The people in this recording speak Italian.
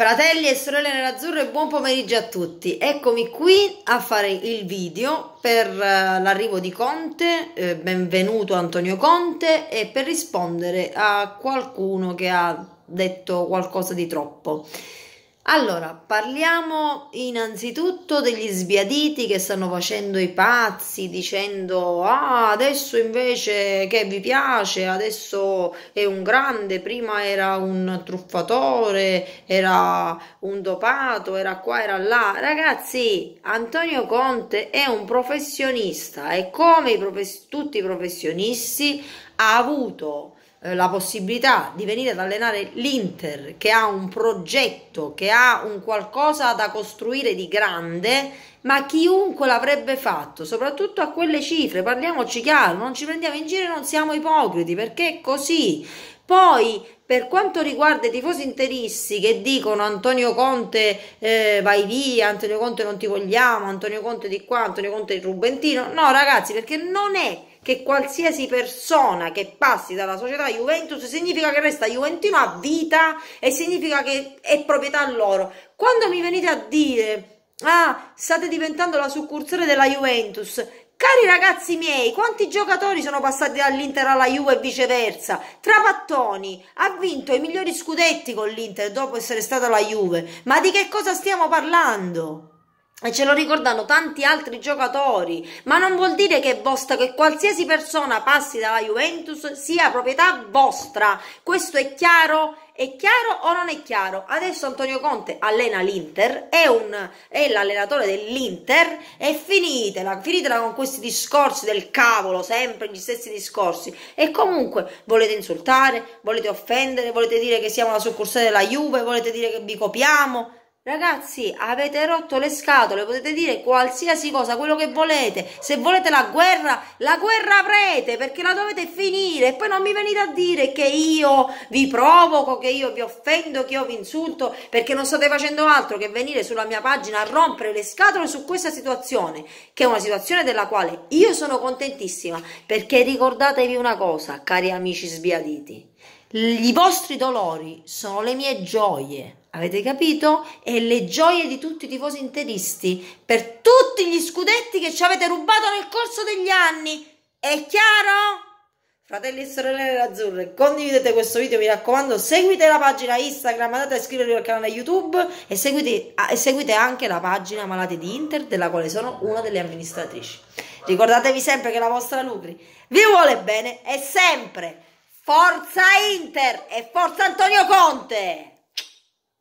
Fratelli e sorelle nell'azzurro e buon pomeriggio a tutti. Eccomi qui a fare il video per eh, l'arrivo di Conte, eh, benvenuto Antonio Conte e per rispondere a qualcuno che ha detto qualcosa di troppo. Allora, parliamo innanzitutto degli sbiaditi che stanno facendo i pazzi dicendo ah, adesso invece che vi piace, adesso è un grande, prima era un truffatore, era un dopato, era qua, era là. Ragazzi, Antonio Conte è un professionista e come i profes- tutti i professionisti ha avuto eh, la possibilità di venire ad allenare l'Inter che ha un progetto, che ha un qualcosa da costruire di grande, ma chiunque l'avrebbe fatto, soprattutto a quelle cifre, parliamoci chiaro, non ci prendiamo in giro, non siamo ipocriti, perché è così. Poi per quanto riguarda i tifosi interisti che dicono Antonio Conte eh, vai via, Antonio Conte non ti vogliamo, Antonio Conte di qua, Antonio Conte di Rubentino, no ragazzi perché non è che qualsiasi persona che passi dalla società Juventus significa che resta juventino a vita e significa che è proprietà loro. Quando mi venite a dire, ah, state diventando la succursale della Juventus, Cari ragazzi miei, quanti giocatori sono passati dall'Inter alla Juve e viceversa? Trapattoni ha vinto i migliori scudetti con l'Inter dopo essere stata la Juve. Ma di che cosa stiamo parlando? E ce lo ricordano tanti altri giocatori, ma non vuol dire che è vostra, che qualsiasi persona passi dalla Juventus sia proprietà vostra. Questo è chiaro? È chiaro o non è chiaro? Adesso Antonio Conte allena l'Inter, è, è l'allenatore dell'Inter e finitela, finitela con questi discorsi del cavolo, sempre gli stessi discorsi. E comunque volete insultare, volete offendere, volete dire che siamo la succursale della Juve, volete dire che vi copiamo. Ragazzi, avete rotto le scatole, potete dire qualsiasi cosa, quello che volete. Se volete la guerra, la guerra avrete perché la dovete finire. E poi non mi venite a dire che io vi provoco, che io vi offendo, che io vi insulto perché non state facendo altro che venire sulla mia pagina a rompere le scatole su questa situazione, che è una situazione della quale io sono contentissima perché ricordatevi una cosa, cari amici sbiaditi. I vostri dolori sono le mie gioie. Avete capito? E le gioie di tutti i tifosi interisti per tutti gli scudetti che ci avete rubato nel corso degli anni. È chiaro? Fratelli e sorelle azzurre, condividete questo video, mi raccomando, seguite la pagina Instagram, andate a iscrivervi al canale YouTube e seguite, e seguite anche la pagina Malati di Inter, della quale sono una delle amministratrici. Ricordatevi sempre che la vostra Lucri vi vuole bene e sempre Forza Inter e forza Antonio Conte!